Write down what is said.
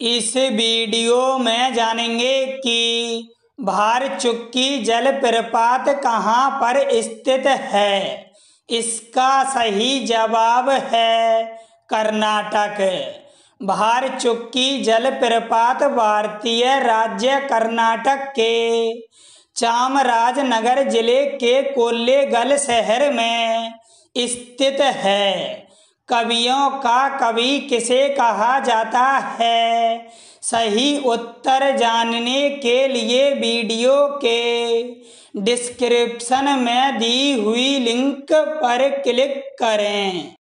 इस वीडियो में जानेंगे कि भारचुक्की जलप्रपात कहाँ पर स्थित है इसका सही जवाब है कर्नाटक भारचुक्की जलप्रपात भारतीय राज्य कर्नाटक के चामराजनगर जिले के कोल्लेगल शहर में स्थित है कवियों का कवि किसे कहा जाता है सही उत्तर जानने के लिए वीडियो के डिस्क्रिप्शन में दी हुई लिंक पर क्लिक करें